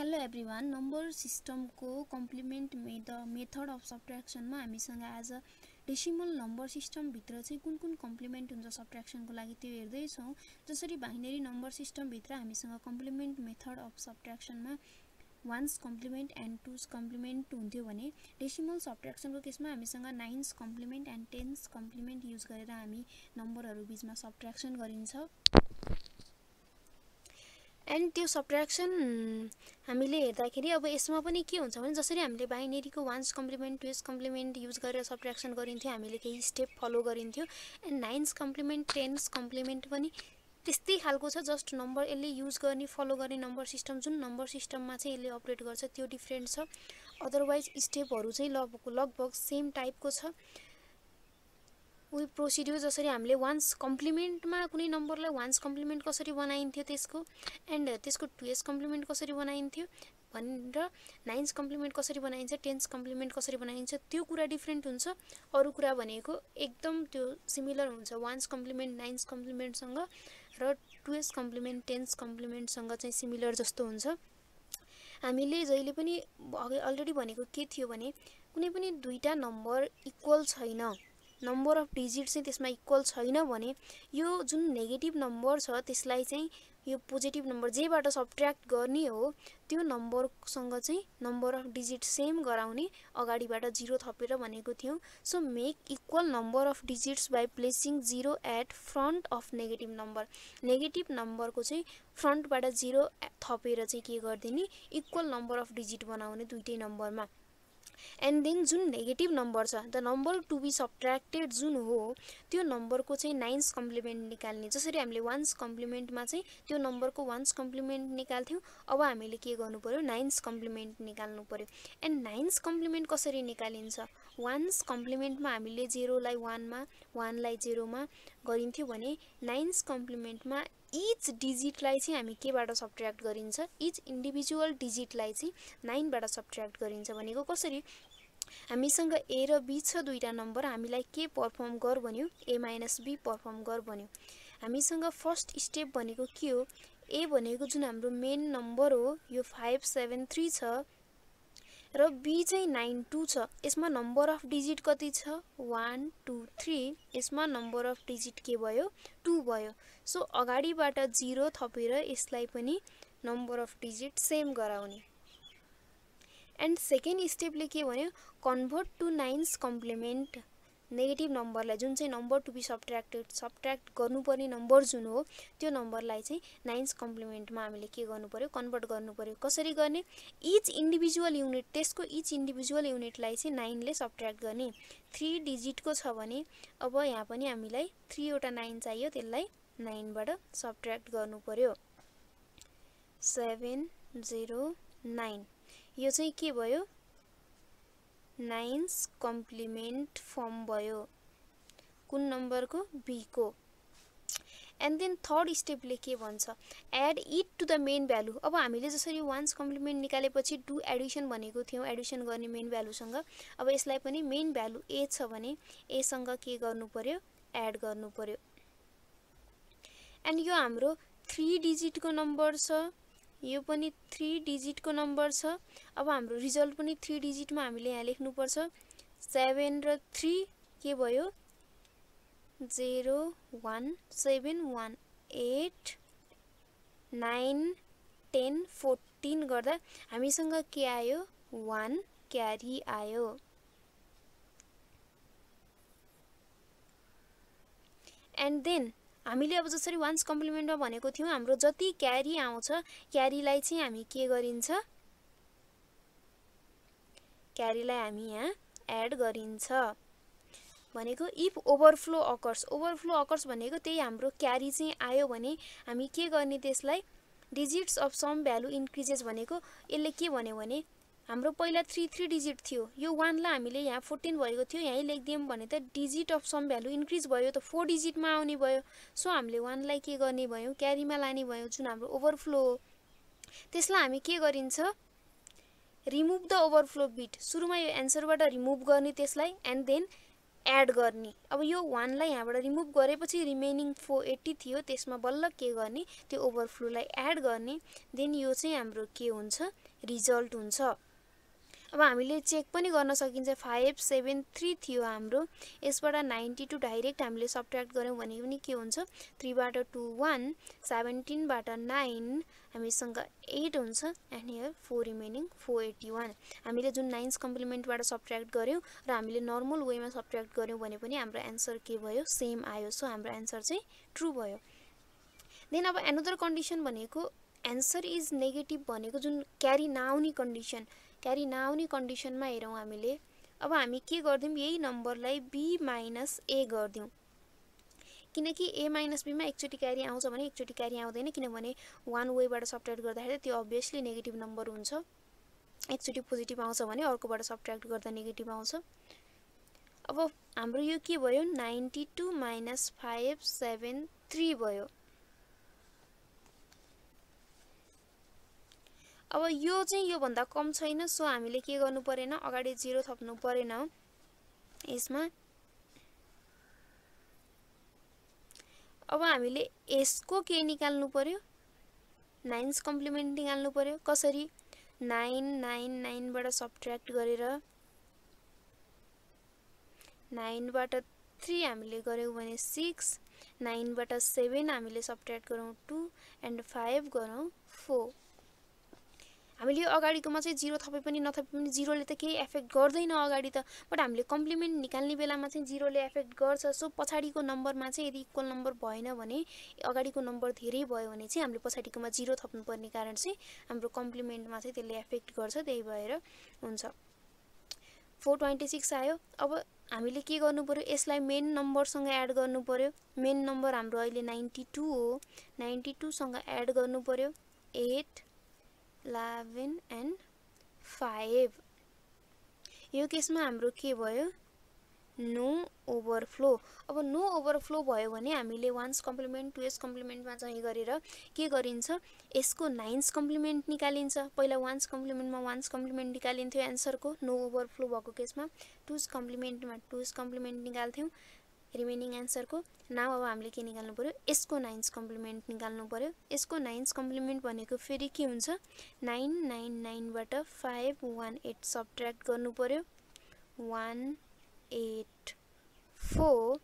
Hello everyone number सिस्टमको complement मे the method of सब्ट्र्याक्सनमा हामीसँग एज अ डेसिमल नम्बर सिस्टमभित्र चाहिँ कुन कुन कम्प्लिमेन्ट हुन्छ सब्ट्र्याक्सनको लागि त्यो हेर्दैछौँ जसरी बाइनेरी नम्बर सिस्टमभित्र हामीसँग कम्प्लिमेन्ट मेथड अफ सब्ट्र्याक्सनमा ones complement and twos complement हुन्थ्यो भने डेसिमल सब्ट्र्याक्सनको केसमा हामीसँग nines complement and tens complement use गरेर हामी नम्बरहरू बिचमा सब्ट्र्याक्सन गरिन्छ एन्ड त्यो सब्ट्र्याक्सन mm, हामीले हेर्दाखेरि अब यसमा पनि के हुन्छ भने जसरी हामीले बाइनेरीको ones complement twos complement use गरेर सब्ट्र्याक्सन गरिन्थ्यो हामीले केही स्टेप फलो गरिन्थ्यो and nines complement tens complement पनि त्यस्तै खालको छ जस्ट नम्बर यसले युज गर्ने फलो गर्ने नम्बर सिस्टम जुन नम्बर सिस्टममा चाहिँ यसले अपरेट गर्छ त्यो डिफ्रेन्ट छ अदरवाइज स्टेपहरू चाहिँ लगभग लगभग सेम टाइपको छ उही प्रोसिड्यु जसरी हामीले वान्स कम्प्लिमेन्टमा कुनै नम्बरलाई वान्स कम्प्लिमेन्ट कसरी बनाइन्थ्यो त्यसको एन्ड त्यसको टुएस कम्प्लिमेन्ट कसरी बनाइन्थ्यो भनेर नाइन्स कम्प्लिमेन्ट कसरी बनाइन्छ टेन्स कम्प्लिमेन्ट कसरी बनाइन्छ त्यो कुरा डिफ्रेन्ट हुन्छ अरू कुरा भनेको एकदम त्यो सिमिलर हुन्छ वान्स कम्प्लिमेन्ट नाइन्स कम्प्लिमेन्टसँग र टुएस कम्प्लिमेन्ट टेन्स कम्प्लिमेन्टसँग चाहिँ सिमिलर जस्तो हुन्छ हामीले जहिले पनि अघि अलरेडी भनेको के थियो भने कुनै पनि दुईवटा नम्बर इक्वल छैन नम्बर अफ डिजिट चाहिँ त्यसमा इक्वल छैन भने यो जुन नेगेटिभ नम्बर छ त्यसलाई चाहिँ यो पोजिटिभ नम्बर जेबाट सब्ट्र्याक्ट गर्ने हो त्यो नम्बरसँग चाहिँ नम्बर अफ डिजिट सेम गराउने अगाडिबाट जिरो थपेर भनेको थियौँ so make equal number of digits by placing zero at front of negative number negative नम्बरको चाहिँ फ्रन्टबाट जिरो थपेर चाहिँ के गरिदिने इक्वल नम्बर अफ डिजिट बनाउने दुइटै नम्बरमा एन्ड देन जुन नेगेटिभ नम्बर छ the number to be subtracted जुन हो त्यो नम्बरको चाहिँ नाइन्स कम्प्लिमेन्ट निकाल्ने जसरी हामीले वान्स कम्प्लिमेन्टमा चाहिँ त्यो नम्बरको वान्स कम्प्लिमेन्ट निकाल्थ्यौँ अब हामीले के गर्नु पऱ्यो नाइन्स कम्प्लिमेन्ट निकाल्नु पऱ्यो एन्ड नाइन्स कम्प्लिमेन्ट कसरी निकालिन्छ वान्स कम्प्लिमेन्टमा हामीले जेरोलाई वानमा वानलाई जेरोमा गरिन्थ्यो भने नाइन्स कम्प्लिमेन्टमा इच डिजिटलाई चाहिँ हामी केबाट सब्ट्र्याक्ट गरिन्छ इच इन्डिभिजुअल डिजिटलाई चाहिँ नाइनबाट सब्ट्र्याक्ट गरिन्छ भनेको कसरी हामीसँग ए र बी छ दुईवटा नम्बर हामीलाई के पर्फर्म गर भन्यो ए माइनस बी पर्फर्म गर भन्यो हामीसँग फर्स्ट स्टेप भनेको के हो ए भनेको जुन हाम्रो मेन नम्बर हो यो फाइभ सेभेन थ्री छ र बी चाहिँ नाइन टू छ यसमा नम्बर अफ डिजिट कति छ वान टू थ्री यसमा नम्बर अफ डिजिट के भयो टू भयो सो अगाडिबाट जिरो थपेर यसलाई पनि नम्बर अफ डिजिट सेम गराउने एन्ड सेकेन्ड स्टेपले के भन्यो कन्भर्ट टु नाइन्स कम्प्लिमेन्ट नेगेटिभ नम्बरलाई जुन चाहिँ number to be subtracted subtract गर्नुपर्ने नम्बर जुन हो त्यो नम्बरलाई चाहिँ नाइन्स कम्प्लिमेन्टमा हामीले के गर्नु पऱ्यो कन्भर्ट गर्नु पऱ्यो कसरी गर्ने इच इन्डिभिजुअल युनिट त्यसको इच इन्डिभिजुअल युनिटलाई चाहिँ नाइनले सब्ट्र्याक्ट गर्ने थ्री डिजिटको छ भने अब यहाँ पनि हामीलाई थ्रीवटा नाइन चाहियो त्यसलाई नाइनबाट सब्ट्र्याक्ट गर्नु पऱ्यो सेभेन जिरो नाइन यो चाहिँ के भयो नाइन्स कम्प्लिमेन्ट फर्म भयो कुन नम्बरको बीको एन्ड देन थर्ड स्टेपले के भन्छ add it to the main value अब हामीले जसरी वान्स कम्प्लिमेन्ट निकालेपछि टु एडिसन भनेको थियौँ एडिसन गर्ने मेन भ्यालुसँग अब यसलाई पनि मेन भ्यालु ए छ भने एसँग के गर्नु पऱ्यो एड गर्नु पऱ्यो एन्ड यो हाम्रो थ्री डिजिटको नम्बर छ यो पनि थ्री डिजिटको नम्बर छ अब हाम्रो रिजल्ट पनि थ्री डिजिटमा हामीले यहाँ लेख्नुपर्छ सेभेन र थ्री के भयो zero one seven one eight nine ten fourteen गर्दा हामीसँग के आयो वान क्यारी आयो एन्ड देन हामीले अब जसरी वान्स कम्प्लिमेन्टमा भनेको थियौँ हाम्रो जति क्यारी आउँछ क्यारीलाई चाहिँ हामी के गरिन्छ क्यारीलाई हामी यहाँ एड गरिन्छ भनेको if overflow occurs overflow occurs भनेको त्यही हाम्रो क्यारी चाहिँ आयो भने हामी के गर्ने त्यसलाई digits of sum value increases भनेको यसले के भन्यो भने हाम्रो पहिला थ्री थ्री डिजिट थियो यो वानलाई हामीले यहाँ फोर्टिन भएको थियो यहीँ लेखिदियौँ भने त digit of sum value increase भयो त फोर डिजिटमा आउने भयो सो हामीले वानलाई के गर्ने भयौँ क्यारीमा लाने भयौँ जुन हाम्रो ओभरफ्लो हो त्यसलाई हामी के गरिन्छ रिमुभ द ओभरफ्लो बिट सुरुमा यो एन्सरबाट रिमुभ गर्ने त्यसलाई एन्ड देन एड गर्ने अब यो वानलाई यहाँबाट रिमुभ गरेपछि रिमेनिङ फोर एट्टी थियो त्यसमा बल्ल के गर्ने त्यो ओभरफ्लोलाई एड गर्ने देन यो चाहिँ हाम्रो के हुन्छ रिजल्ट हुन्छ अब हामीले चेक पनि गर्न सकिन्छ फाइभ सेभेन थ्री थियो हाम्रो यसबाट नाइन्टी टू डाइरेक्ट हामीले सब्ट्र्याक्ट गऱ्यौँ भने पनि के हुन्छ थ्रीबाट टू वान सेभेन्टिनबाट नाइन हामीसँग एट हुन्छ and here four remaining four eighty one हामीले जुन नाइन्स कम्प्लिमेन्टबाट सब्ट्र्याक्ट गऱ्यौँ र हामीले नर्मल वेमा सब्ट्र्याक्ट गऱ्यौँ भने पनि हाम्रो एन्सर के भयो सेम आयो सो हाम्रो एन्सर चाहिँ ट्रु भयो देन अब एनदर कन्डिसन भनेको एन्सर इज नेगेटिभ भनेको जुन क्यारी नआउने कन्डिसन क्यारी नआउने कन्डिसनमा हेरौँ हामीले अब हामी के गरिदिउँ यही नम्बरलाई बी माइनस ए गरिदिउँ किनकि ए माइनस बीमा एकचोटि क्यारी आउँछ भने एकचोटि क्यारी आउँदैन किनभने वान वेबाट सब्ट्र्याक्ट गर्दाखेरि त्यो अभियसली नेगेटिभ नम्बर हुन्छ एकचोटि पोजिटिभ आउँछ भने अर्कोबाट सब्ट्र्याक्ट गर्दा नेगेटिभ आउँछ अब हाम्रो यो के भयो ninety two minus five seven three भयो अब यो चाहिँ योभन्दा कम छैन सो हामीले के गर्नु परेन अगाडि जिरो थप्नु परेन यसमा अब हामीले यसको के निकाल्नु पर्यो नाइन्स कम्प्लिमेन्ट निकाल्नु पर्यो कसरी नाइन नाइन नाइनबाट सब्ट्र्याक्ट गरेर नाइनबाट थ्री हामीले गऱ्यौँ भने सिक्स नाइनबाट सेभेन हामीले सब्ट्र्याक्ट गरौँ टू एन्ड फाइभ गरौँ फोर हामीले अगाडिकोमा चाहिँ जिरो थपे पनि नथपे पनि जिरोले त केही एफेक्ट गर्दैन अगाडि त बट हामीले कम्प्लिमेन्ट निकाल्ने बेलामा चाहिँ जिरोले एफेक्ट गर्छ सो पछाडिको नम्बरमा चाहिँ यदि इक्वल नम्बर भएन भने अगाडिको नम्बर धेरै भयो भने चाहिँ हामीले पछाडिकोमा जिरो थप्नुपर्ने कारण चाहिँ हाम्रो कम्प्लिमेन्टमा चाहिँ त्यसले एफेक्ट गर्छ त्यही भएर हुन्छ फोर ट्वेन्टी सिक्स आयो अब हामीले के गर्नु पऱ्यो यसलाई मेन नम्बरसँग एड गर्नु पऱ्यो मेन नम्बर हाम्रो अहिले नाइन्टी टू हो नाइन्टी टूसँग एड गर्नु पऱ्यो एट इलेभेन एन्ड फाइभ यो केसमा हाम्रो के भयो नो ओभरफ्लो अब नो ओभरफ्लो भयो भने हामीले वान्स कम्प्लिमेन्ट टुएस कम्प्लिमेन्टमा चाहिँ गरेर के गरिन्छ यसको नाइन्स कम्प्लिमेन्ट निकालिन्छ पहिला वान्स कम्प्लिमेन्टमा वान्स कम्प्लिमेन्ट निकालिन्थ्यो एन्सरको नो ओभरफ्लो भएको केसमा टुस कम्प्लिमेन्टमा टुज कम्प्लिमेन्ट निकाल्थ्यौँ रिमेनिङ एन्सरको नाम अब हामीले के निकाल्नु पऱ्यो यसको नाइन्स कम्प्लिमेन्ट निकाल्नु पऱ्यो यसको नाइन्स कम्प्लिमेन्ट भनेको फेरि के हुन्छ नाइन नाइन नाइनबाट फाइभ वान एट सब्ट्र्याक्ट गर्नु पऱ्यो वान एट फोर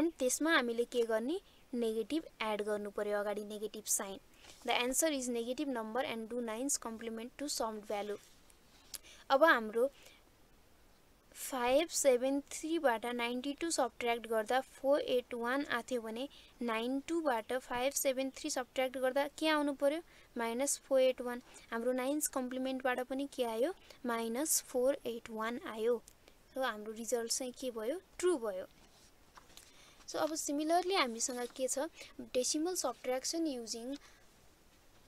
एन्ड त्यसमा हामीले के गर्ने नेगेटिभ एड गर्नु पऱ्यो अगाडि negative sign the answer is negative number and do nines complement to sum value अब हाम्रो फाइभ सेभेन थ्रीबाट नाइन्टी टू सब्ट्र्याक्ट गर्दा फोर एट वान आएको भने नाइन टूबाट फाइभ सेभेन थ्री सब्ट्र्याक्ट गर्दा के आउनु पऱ्यो माइनस फोर एट वान हाम्रो नाइन्स कम्प्लिमेन्टबाट पनि के आयो माइनस फोर एट वान आयो सो हाम्रो रिजल्ट चाहिँ के भयो ट्रु भयो सो अब सिमिलरली हामीसँग के छ decimal subtraction using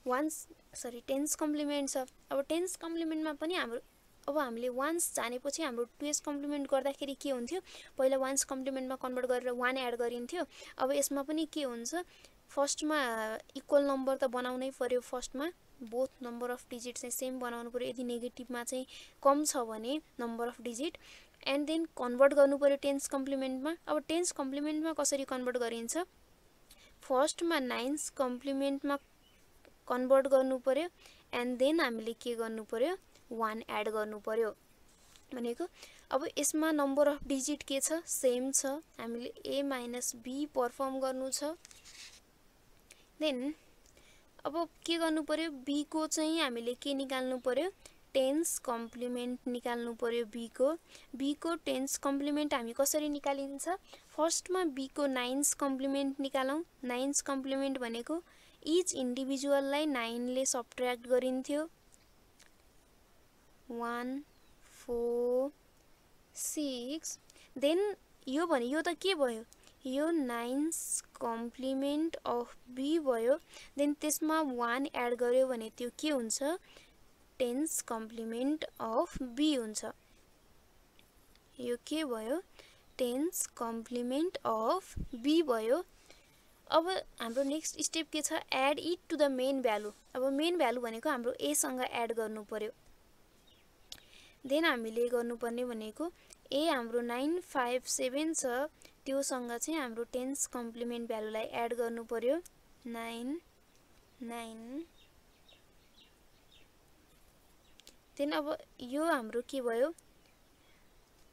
ones sorry tens complement छ अब टेन्स कम्प्लिमेन्टमा पनि हाम्रो अब हामीले वान्स जानेपछि हाम्रो टुएस कम्प्लिमेन्ट गर्दाखेरि के हुन्थ्यो पहिला वान्स कम्प्लिमेन्टमा कन्भर्ट गरेर वान एड गरिन्थ्यो अब यसमा पनि के हुन्छ फर्स्टमा इक्वल नम्बर त बनाउनै पऱ्यो फर्स्टमा बोथ नम्बर अफ डिजिट चाहिँ सेम बनाउनु पऱ्यो यदि नेगेटिभमा चाहिँ कम छ भने number of digit and then convert गर्नु पऱ्यो टेन्स कम्प्लिमेन्टमा अब टेन्स कम्प्लिमेन्टमा कसरी कन्भर्ट गरिन्छ फर्स्टमा नाइन्स कम्प्लिमेन्टमा कन्भर्ट गर्नु पऱ्यो एन्ड देन हामीले के गर्नु पऱ्यो वान एड गर्नु पर्यो भनेको अब यसमा नम्बर अफ डिजिट के छ सेम छ हामीले ए माइनस बी पर्फर्म गर्नु छ देन अब के गर्नु पऱ्यो बीको चाहिँ हामीले के निकाल्नु पऱ्यो टेन्स कम्प्लिमेन्ट निकाल्नु पऱ्यो बीको बीको टेन्स कम्प्लिमेन्ट हामी कसरी निकालिन्छ फर्स्टमा बीको नाइन्स कम्प्लिमेन्ट निकालौँ नाइन्स कम्प्लिमेन्ट भनेको इच इन्डिभिजुअललाई नाइनले सब्ट्र्याक्ट गरिन्थ्यो वान फोर सिक्स देन यो भने यो त के भयो यो नाइन्स कम्प्लिमेन्ट अफ बी भयो देन त्यसमा वान एड गर्यो भने त्यो के हुन्छ टेन्स कम्प्लिमेन्ट अफ बी हुन्छ यो के भयो टेन्स कम्प्लिमेन्ट अफ बी भयो अब हाम्रो नेक्स्ट स्टेप के छ add it to the main value अब मेन भ्यालु भनेको हाम्रो एसँग एड गर्नु पऱ्यो देन हामीले गर्नुपर्ने भनेको ए हाम्रो नाइन फाइभ सेभेन छ त्योसँग चाहिँ हाम्रो टेन्स कम्प्लिमेन्ट भ्यालुलाई एड गर्नु पऱ्यो नाइन नाइन देन अब यो हाम्रो के भयो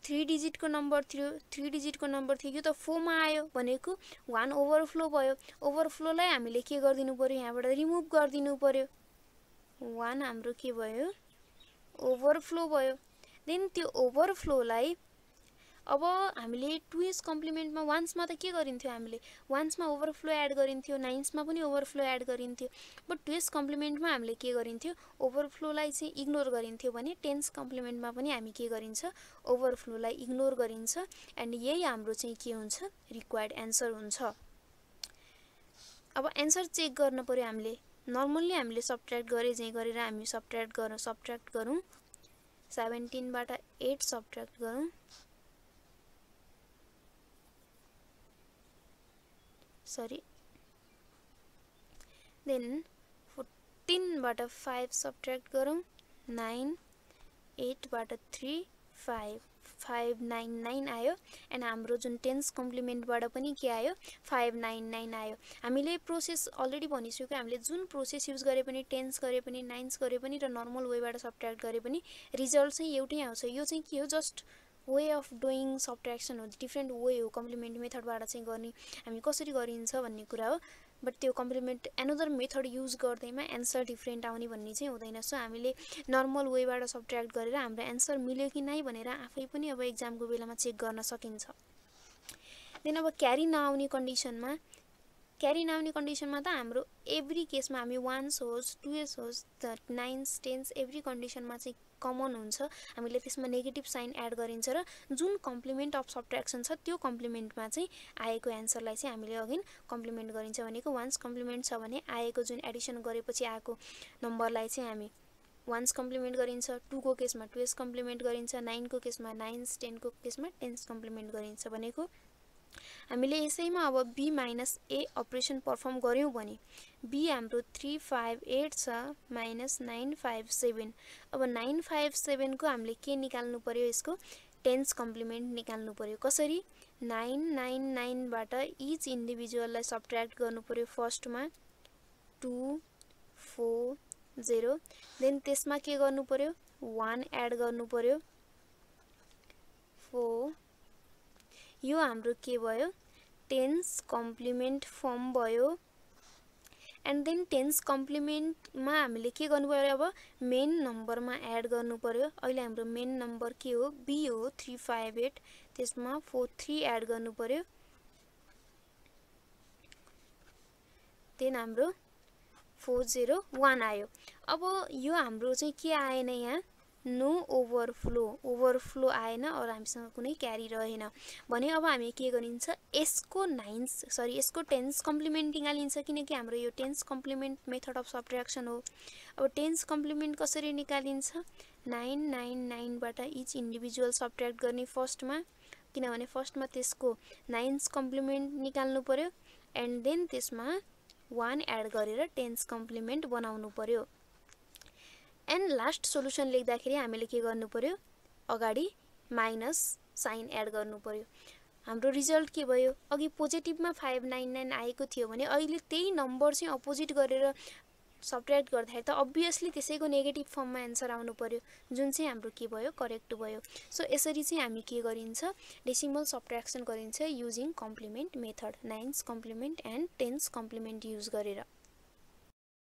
थ्री डिजिटको नम्बर थियो थ्री डिजिटको नम्बर थियो यो त फोरमा आयो भनेको वान ओभरफ्लो भयो ओभरफ्लोलाई हामीले के गरिदिनु पऱ्यो यहाँबाट रिमुभ गरिदिनु पऱ्यो वान हाम्रो के भयो ओभरफ्लो भयो देन त्यो ओभरफ्लोलाई अब हामीले टु कम्प्लिमेन्टमा वान्समा त के गरिन्थ्यो हामीले वान्समा ओभरफ्लो एड गरिन्थ्यो नाइन्समा पनि ओभरफ्लो एड गरिन्थ्यो बट टु कम्प्लिमेन्टमा हामीले के गरिन्थ्यो ओभरफ्लोलाई चाहिँ इग्नोर गरिन्थ्यो भने टेन्स कम्प्लिमेन्टमा पनि हामी के गरिन्छ ओभरफ्लोलाई इग्नोर गरिन्छ एन्ड यही हाम्रो चाहिँ के हुन्छ रिक्वायर्ड एन्सर हुन्छ अब एन्सर चेक गर्न पऱ्यो हामीले नर्मल्ली हामीले सब्ट्र्याक्ट गरे जे गरेर हामी सब्ट्र्याक्ट गरौँ सब्ट्र्याक्ट गरौँ 17 बाट एट सब्ट्र्याक्ट गरौँ सरी देन 5 फाइभ सब्ट्र्याक्ट 9, 8 बाट 3, 5. फाइभ नाइन नाइन आयो एन्ड हाम्रो जुन टेन्स कम्प्लिमेन्टबाट पनि के आयो फाइभ नाइन नाइन आयो हामीले प्रोसेस अलरेडी भनिसक्यो हामीले जुन प्रोसेस युज गरे पनि टेन्स गरे पनि नाइन्स गरे पनि र नर्मल वेबाट सब्ट्र्याक्ट गरे पनि रिजल्ट चाहिँ एउटै आउँछ यो चाहिँ के हो just way of doing subtraction हो डिफ्रेन्ट वे हो कम्प्लिमेन्ट मेथडबाट चाहिँ गर्ने हामी कसरी गरिन्छ भन्ने कुरा हो बट त्यो कम्प्लिमेन्ट एनदर मेथड युज गर्दैमा एन्सर डिफ्रेन्ट आउने भन्ने चाहिँ हुँदैन सो हामीले नर्मल वेबाट सब्ट्र्याक्ट गरेर हाम्रो एन्सर मिल्यो कि नै भनेर आफै पनि अब एक्जामको बेलामा चेक गर्न सकिन्छ देन अब क्यारी नआउने कन्डिसनमा क्यारी नआउने कन्डिसनमा त हाम्रो एभ्री केसमा हामी वान्स होस् टुएस होस् नाइन्स टेन्स एभ्री कन्डिसनमा चाहिँ कमन हुन्छ हामीले त्यसमा नेगेटिभ साइन एड गरिन्छ र जुन कम्प्लिमेन्ट अफ सब्ट्रेक्सन छ त्यो कम्प्लिमेन्टमा चाहिँ आएको एन्सरलाई चाहिँ हामीले अघि कम्प्लिमेन्ट गरिन्छ भनेको वान्स कम्प्लिमेन्ट छ भने आएको जुन एडिसन गरेपछि आएको नम्बरलाई चाहिँ हामी वान्स कम्प्लिमेन्ट गरिन्छ टूको केसमा टुवेल्भ कम्प्लिमेन्ट गरिन्छ नाइनको केसमा नाइन्स टेनको केसमा टेन्स कम्प्लिमेन्ट गरिन्छ भनेको हामीले यसैमा अब B minus A operation perform गऱ्यौँ भने बी हाम्रो थ्री फाइभ एट छ माइनस नाइन फाइभ सेभेन अब नाइन फाइभ सेभेनको हामीले के निकाल्नु पऱ्यो यसको टेन्स कम्प्लिमेन्ट निकाल्नु पऱ्यो कसरी नाइन नाइन नाइनबाट इच इन्डिभिजुअललाई सब्ट्र्याक्ट गर्नु पऱ्यो फर्स्टमा टु फोर जेरो देन त्यसमा के गर्नु पऱ्यो वान एड गर्नु पऱ्यो फोर यो हाम्रो के भयो टेन्स कम्प्लिमेन्ट फर्म भयो एन्ड देन टेन्स कम्प्लिमेन्टमा हामीले के गर्नु पऱ्यो अब मेन नम्बरमा एड गर्नु पऱ्यो अहिले हाम्रो मेन नम्बर के हो बी हो थ्री फाइभ एट त्यसमा फोर थ्री एड गर्नु पऱ्यो देन हाम्रो फोर जेरो वान आयो अब यो हाम्रो चाहिँ के आएन यहाँ नो ओभरफ्लो ओभरफ्लो आएन अरू हामीसँग कुनै क्यारी रहेन भने अब हामी के गरिन्छ यसको नाइन्स सरी यसको टेन्स कम्प्लिमेन्ट निकालिन्छ किनकि हाम्रो यो tens complement method of subtraction हो अब टेन्स कम्प्लिमेन्ट कसरी निकालिन्छ नाइन नाइन नाइनबाट इच इन्डिभिजुअल सब्ट्र्याक्ट गर्ने फर्स्टमा किनभने फर्स्टमा त्यसको नाइन्स कम्प्लिमेन्ट निकाल्नु पऱ्यो एन्ड देन त्यसमा वान एड गरेर टेन्स कम्प्लिमेन्ट बनाउनु पऱ्यो एन्ड लास्ट सोल्युसन लेख्दाखेरि हामीले के गर्नु पऱ्यो अगाडि माइनस साइन एड गर्नु पऱ्यो हाम्रो रिजल्ट के भयो अघि पोजिटिभमा फाइभ नाइन नाइन आएको थियो भने अहिले त्यही नम्बर चाहिँ अपोजिट गरेर सब्ट्र्याक्ट गर्दाखेरि त अभियसली त्यसैको नेगेटिभ फर्ममा एन्सर आउनु पऱ्यो जुन चाहिँ हाम्रो के भयो करेक्ट भयो सो यसरी चाहिँ हामी के गरिन्छ डेसिमल सब्ट्रेक्सन गरिन्छ using complement method nines complement and tens complement use गरेर